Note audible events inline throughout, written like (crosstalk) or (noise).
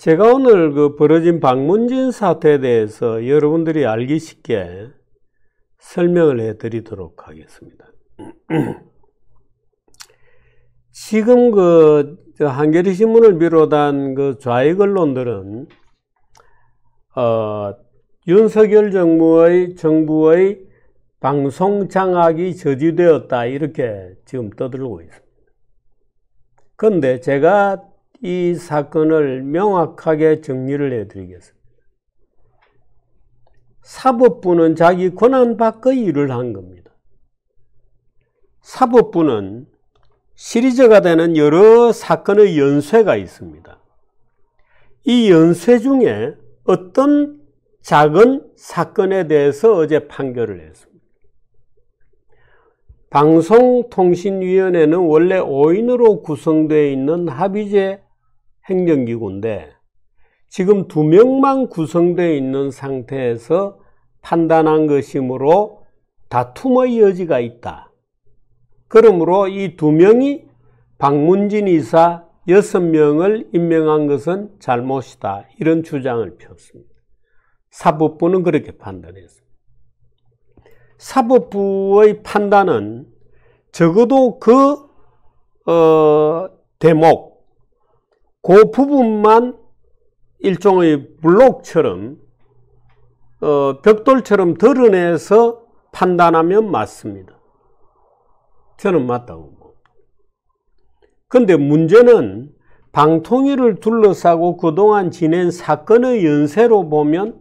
제가 오늘 그 벌어진 방문진 사태에 대해서 여러분들이 알기 쉽게 설명을 해 드리도록 하겠습니다. (clears throat) 지금 그 한겨레 신문을 비롯한 그 좌익 언론들은 어, 윤석열 정부의 정부의 방송 장악이 저지되었다 이렇게 지금 떠들고 있습니다. 그런데 제가 이 사건을 명확하게 정리를 해드리겠습니다. 사법부는 자기 권한 밖의 일을 한 겁니다. 사법부는 시리즈가 되는 여러 사건의 연쇄가 있습니다. 이 연쇄 중에 어떤 작은 사건에 대해서 어제 판결을 했습니다. 방송통신위원회는 원래 5인으로 구성되어 있는 합의제 행정기구인데 지금 두 명만 구성되어 있는 상태에서 판단한 것이므로 다툼의 여지가 있다. 그러므로 이 두 명이 박문진 이사 여섯 명을 임명한 것은 잘못이다. 이런 주장을 폈습니다. 사법부는 그렇게 판단했습니다. 사법부의 판단은 적어도 그, 어, 대목, 그 부분만 일종의 블록처럼 어, 벽돌처럼 드러내서 판단하면 맞습니다. 저는 맞다고 봅니다. 근데 문제는 방통위를 둘러싸고 그동안 지낸 사건의 연세로 보면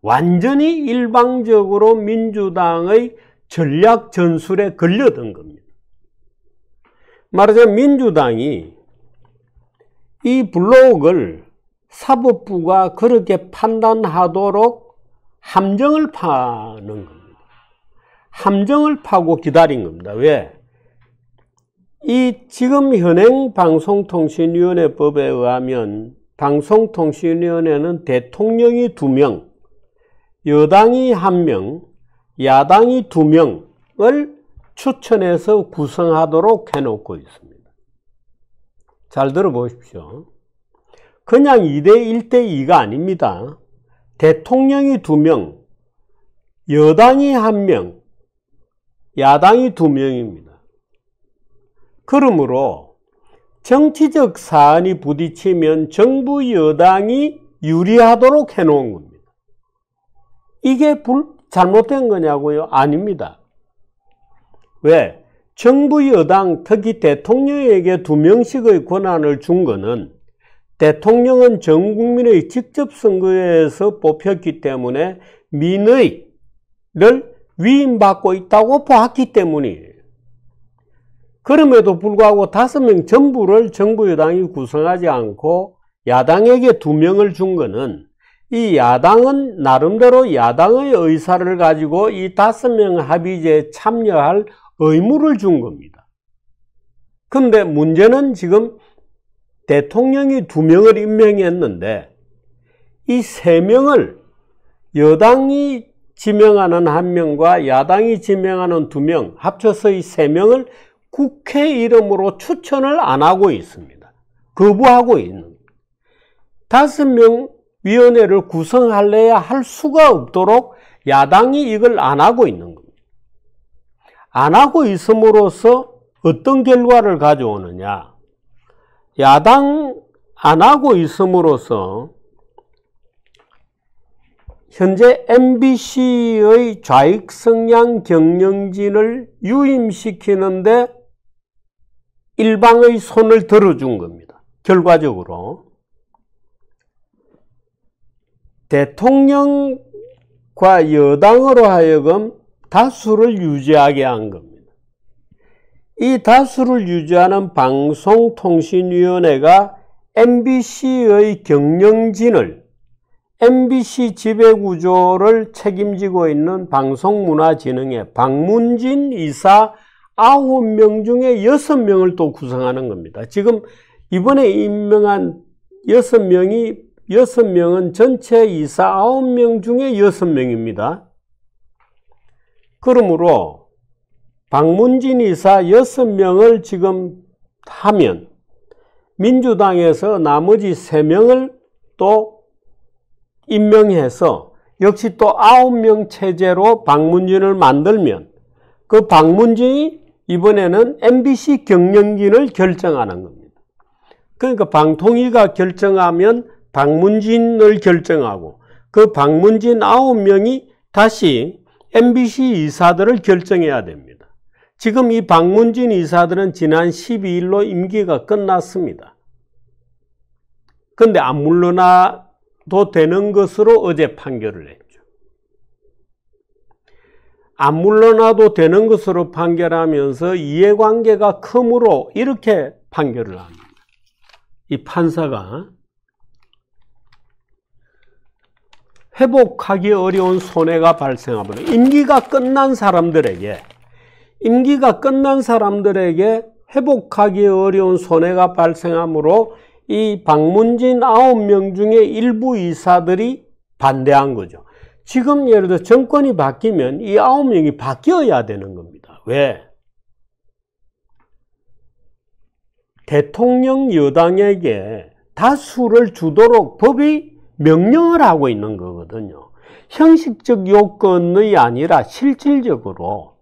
완전히 일방적으로 민주당의 전략 전술에 걸려든 겁니다. 말하자면 민주당이 이 블록을 사법부가 그렇게 판단하도록 함정을 파는 겁니다. 함정을 파고 기다린 겁니다. 왜? 이 지금 현행 방송통신위원회법에 의하면 방송통신위원회는 대통령이 두명 여당이 한명 야당이 두명을 추천해서 구성하도록 해놓고 있습니다. 잘 들어보십시오. 그냥 2대 1대 2가 아닙니다. 대통령이 2명, 여당이 1명, 야당이 2명입니다. 그러므로 정치적 사안이 부딪히면 정부 여당이 유리하도록 해놓은 겁니다. 이게 불, 잘못된 거냐고요? 아닙니다. 왜? 정부 여당 특히 대통령에게 두 명씩의 권한을 준 것은 대통령은 전 국민의 직접 선거에서 뽑혔기 때문에 민의를 위임받고 있다고 보았기 때문이에요. 그럼에도 불구하고 다섯 명 전부를 정부 여당이 구성하지 않고 야당에게 두 명을 준 것은 이 야당은 나름대로 야당의 의사를 가지고 이 다섯 명 합의제에 참여할 의무를 준 겁니다. 근데 문제는 지금 대통령이 두 명을 임명했는데 이 세 명을 여당이 지명하는 한 명과 야당이 지명하는 두 명 합쳐서 이 세 명을 국회 이름으로 추천을 안 하고 있습니다. 거부하고 있는 다섯 명 위원회를 구성할래야 할 수가 없도록 야당이 이걸 안 하고 있는 겁니다. 안 하고 있음으로써 어떤 결과를 가져오느냐. 야당 안 하고 있음으로써 현재 MBC의 좌익 성향 경영진을 유임시키는데 일방의 손을 들어준 겁니다. 결과적으로 대통령과 여당으로 하여금 다수를 유지하게 한 겁니다. 이 다수를 유지하는 방송통신위원회가 MBC의 경영진을 MBC 지배구조를 책임지고 있는 방송문화진흥회 방문진 이사 9명 중에 6명을 또 구성하는 겁니다. 지금 이번에 임명한 6명이 6명은 전체 이사 9명 중에 6명입니다. 그러므로 방문진 이사 6명을 지금 하면 민주당에서 나머지 3명을 또 임명해서 역시 또 9명 체제로 방문진을 만들면 그방문진이 이번에는 MBC 경영진을 결정하는 겁니다. 그러니까 방통위가 결정하면 방문진을 결정하고 그방문진 9명이 다시 MBC 이사들을 결정해야 됩니다. 지금 이 박문진 이사들은 지난 12일로 임기가 끝났습니다. 근데 안 물러나도 되는 것으로 어제 판결을 했죠. 안 물러나도 되는 것으로 판결하면서 이해관계가 크므로 이렇게 판결을 합니다. 이 판사가 회복하기 어려운 손해가 발생하므로 임기가 끝난 사람들에게 임기가 끝난 사람들에게 회복하기 어려운 손해가 발생하므로 이 방문진 9명 중에 일부 이사들이 반대한 거죠. 지금 예를 들어 정권이 바뀌면 이 9명이 바뀌어야 되는 겁니다. 왜? 대통령 여당에게 다수를 주도록 법이 명령을 하고 있는 거거든요. 형식적 요건이 아니라 실질적으로.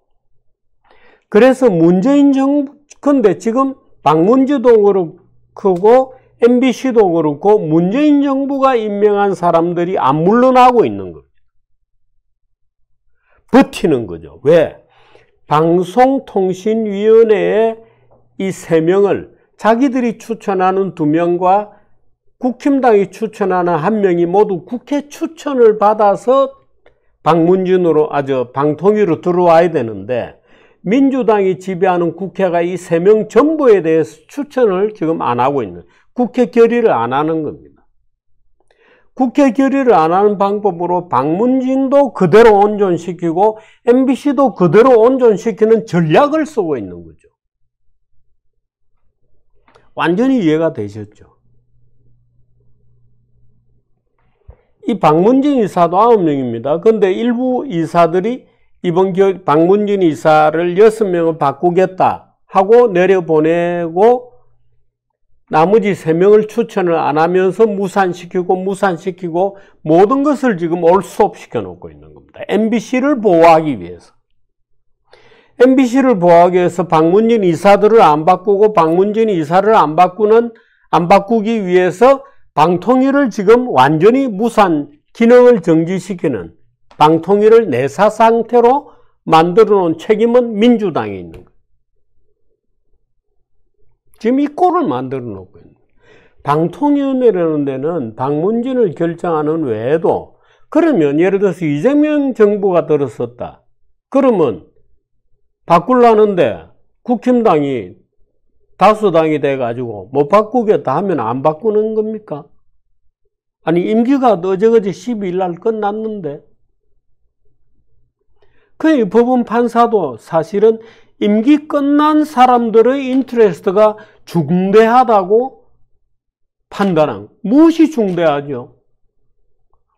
그래서 문재인 정부, 근데 지금 방문주도 그렇고 MBC도 그렇고 문재인 정부가 임명한 사람들이 안 물러나고 있는 거예요. 버티는 거죠. 왜? 방송통신위원회에 이 세 명을 자기들이 추천하는 두 명과 국힘당이 추천하는 한 명이 모두 국회 추천을 받아서 방문진으로 아주 방통위로 들어와야 되는데 민주당이 지배하는 국회가 이 세 명 전부에 대해서 추천을 지금 안 하고 있는 국회 결의를 안 하는 겁니다. 국회 결의를 안 하는 방법으로 방문진도 그대로 온전시키고 MBC도 그대로 온전시키는 전략을 쓰고 있는 거죠. 완전히 이해가 되셨죠? 이 방문진 이사도 아홉 명입니다. 그런데 일부 이사들이 이번 겨 방문진 이사를 6 명을 바꾸겠다 하고 내려보내고 나머지 3 명을 추천을 안 하면서 무산시키고 무산시키고 모든 것을 지금 올수업시켜 놓고 있는 겁니다. MBC를 보호하기 위해서. MBC를 보호하기 위해서 방문진 이사들을 안 바꾸고 방문진 이사를 안 바꾸는 안 바꾸기 위해서 방통위를 지금 완전히 무산 기능을 정지시키는 방통위를 내사 상태로 만들어 놓은 책임은 민주당에 있는 거예요. 지금 이 꼴을 만들어 놓고 있는 거예요. 방통위원회라는 데는 방문진을 결정하는 외에도 그러면 예를 들어서 이재명 정부가 들었었다. 그러면 바꾸려는데 국힘당이 다수당이 돼가지고 못 바꾸겠다 하면 안 바꾸는 겁니까? 아니 임기가 어제그제 12일 날 끝났는데 그 법원 판사도 사실은 임기 끝난 사람들의 인트레스트가 중대하다고 판단한 무엇이 중대하죠?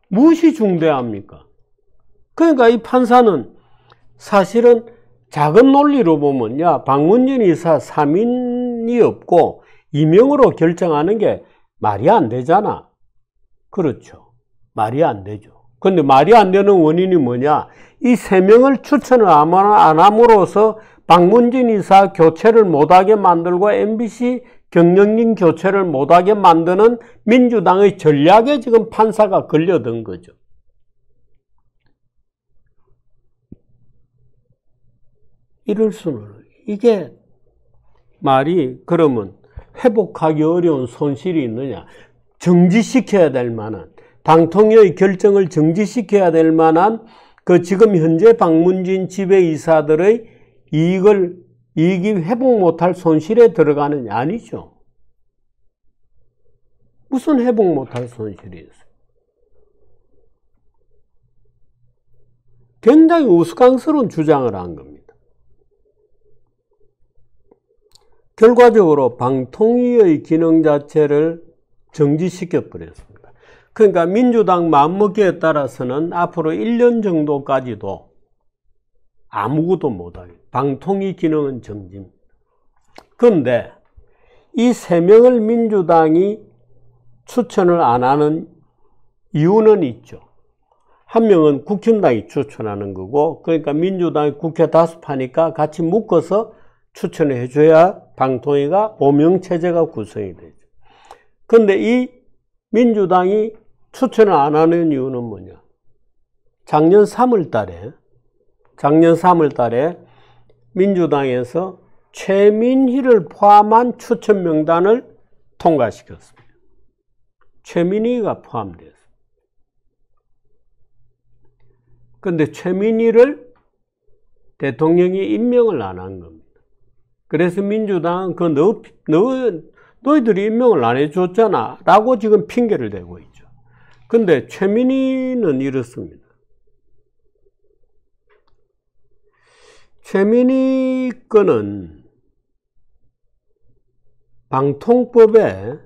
무엇이 중대합니까? 그러니까 이 판사는 사실은 작은 논리로 보면 요 박문진 이사 3인이 없고 이명으로 결정하는 게 말이 안 되잖아. 그렇죠. 말이 안 되죠. 근데 말이 안 되는 원인이 뭐냐? 이 세 명을 추천을 안 함으로써 박문진 이사 교체를 못하게 만들고 MBC 경영진 교체를 못하게 만드는 민주당의 전략에 지금 판사가 걸려든 거죠. 이럴 수는 이게 말이 그러면 회복하기 어려운 손실이 있느냐 정지시켜야 될 만한 당통위의 결정을 정지시켜야 될 만한 그 지금 현재 방문진 지배이사들의 이익을 이익이 회복 못할 손실에 들어가는 게 아니죠. 무슨 회복 못할 손실이 있어요? 굉장히 우스꽝스러운 주장을 한 겁니다. 결과적으로 방통위의 기능 자체를 정지시켜 버렸습니다. 그러니까 민주당 마음먹기에 따라서는 앞으로 1년 정도까지도 아무것도 못하 방통위 기능은 정지입니다. 그런데 이 세 명을 민주당이 추천을 안 하는 이유는 있죠. 한 명은 국힘당이 추천하는 거고, 그러니까 민주당이 국회 다수파니까 같이 묶어서 추천 해줘야 방통위가 오명체제가 구성이 되죠. 근데 이 민주당이 추천을 안 하는 이유는 뭐냐. 작년 3월 달에, 작년 3월 달에 민주당에서 최민희를 포함한 추천 명단을 통과시켰습니다. 최민희가 포함되었습니다. 근데 최민희를 대통령이 임명을 안 한 겁니다. 그래서 민주당 그 너, 너, 너희들이 임명을 안 해줬잖아. 라고 지금 핑계를 대고 있죠. 근데 최민희는 이렇습니다. 최민희 거는 방통법에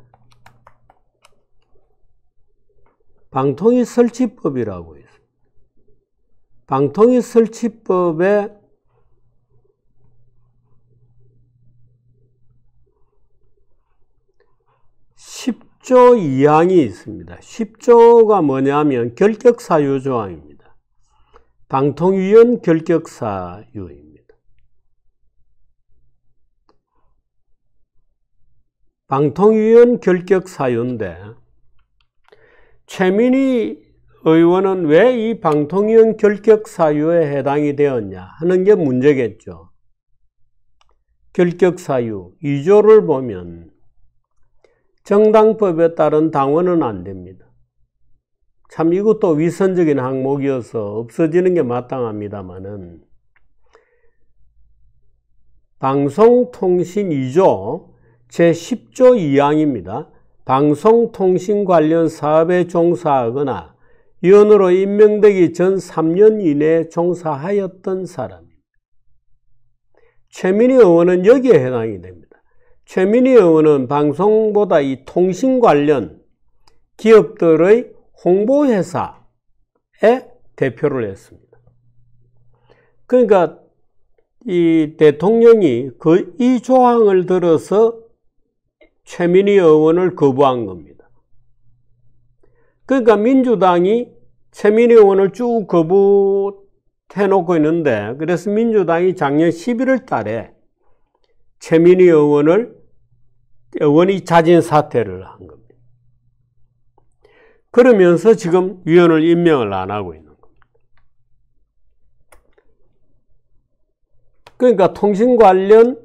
방통위 설치법이라고 있습니 방통위 설치법에 10조 2항이 있습니다. 10조가 뭐냐면 결격사유 조항입니다. 방통위원 결격사유입니다. 방통위원 결격사유인데 최민희 의원은 왜 이 방통위원 결격사유에 해당이 되었냐 하는 게 문제겠죠. 결격사유 2조를 보면 정당법에 따른 당원은 안 됩니다. 참 이것도 위선적인 항목이어서 없어지는 게 마땅합니다만은 방송통신 2조 제10조 2항입니다. 방송통신 관련 사업에 종사하거나 위원으로 임명되기 전 3년 이내에 종사하였던 사람 최민희 의원은 여기에 해당이 됩니다. 최민희 의원은 방송보다 이 통신 관련 기업들의 홍보회사에 대표를 했습니다. 그러니까 이 대통령이 그 이 조항을 들어서 최민희 의원을 거부한 겁니다. 그러니까 민주당이 최민희 의원을 쭉 거부해놓고 있는데 그래서 민주당이 작년 11월 달에 최민희 의원을 원이 자진 사퇴를 한 겁니다. 그러면서 지금 위원을 임명을 안 하고 있는 겁니다. 그러니까 통신 관련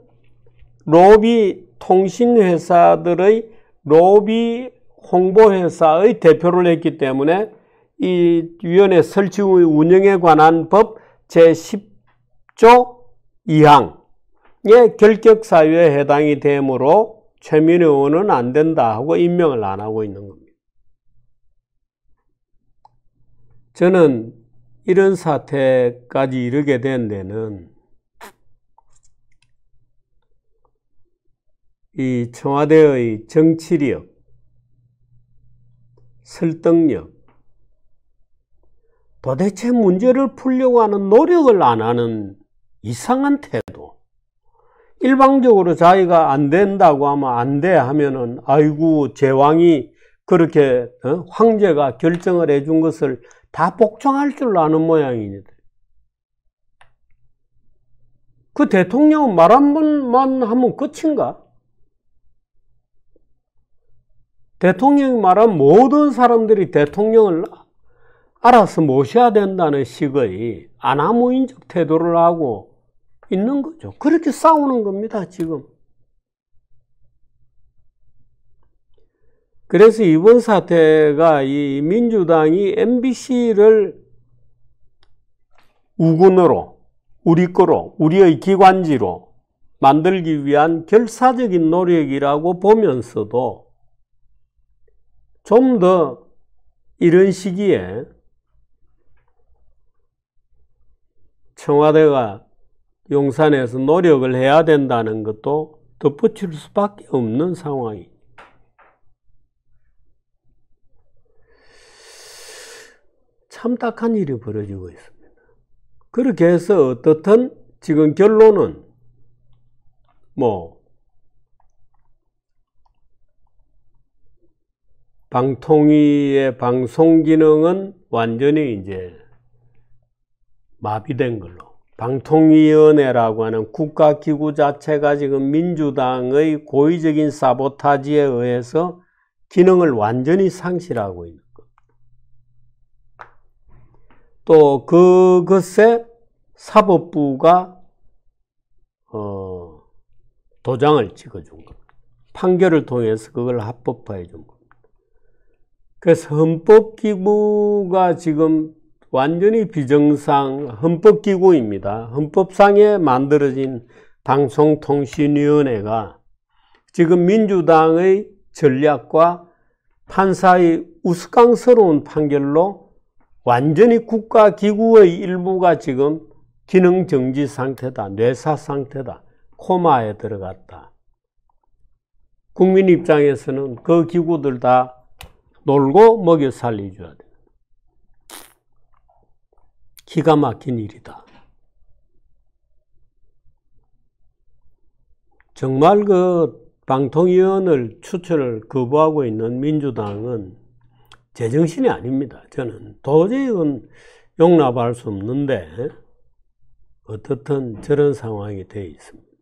로비 통신회사들의 로비 홍보회사의 대표를 했기 때문에 이 위원회 설치 운영에 관한 법 제10조 2항의 결격사유에 해당이 되므로 최민희 의원은 안 된다 하고 임명을 안 하고 있는 겁니다. 저는 이런 사태까지 이르게 된 데는 이 청와대의 정치력, 설득력, 도대체 문제를 풀려고 하는 노력을 안 하는 이상한 태도, 일방적으로 자기가 안 된다고 하면 안 돼 하면은 아이고 제왕이 그렇게 어? 황제가 결정을 해준 것을 다 복종할 줄 아는 모양이니다. 그 대통령은 말 한 번만 하면 끝인가? 대통령이 말한 모든 사람들이 대통령을 알아서 모셔야 된다는 식의 안하무인적 태도를 하고 있는 거죠. 그렇게 싸우는 겁니다, 지금. 그래서 이번 사태가 이 민주당이 MBC를 우군으로, 우리 거로, 우리의 기관지로 만들기 위한 결사적인 노력이라고 보면서도 좀 더 이런 시기에 청와대가 용산에서 노력을 해야 된다는 것도 덧붙일 수밖에 없는 상황이. 참 딱한 일이 벌어지고 있습니다. 그렇게 해서 어떻든 지금 결론은 뭐 방통위의 방송 기능은 완전히 이제 마비된 걸로. 방통위원회라고 하는 국가기구 자체가 지금 민주당의 고의적인 사보타지에 의해서 기능을 완전히 상실하고 있는 겁니다. 또 그것에 사법부가 어, 도장을 찍어준 겁니다. 판결을 통해서 그걸 합법화해 준 겁니다. 그래서 헌법기구가 지금 완전히 비정상 헌법기구입니다. 헌법상에 만들어진 방송통신위원회가 지금 민주당의 전략과 판사의 우스꽝스러운 판결로 완전히 국가기구의 일부가 지금 기능정지 상태다, 뇌사 상태다, 코마에 들어갔다. 국민 입장에서는 그 기구들 다 놀고 먹여 살려줘야 돼. 기가 막힌 일이다. 정말 그 방통위원을 추천을 거부하고 있는 민주당은 제정신이 아닙니다. 저는 도저히 이건 용납할 수 없는데 어떻든 저런 상황이 되어 있습니다.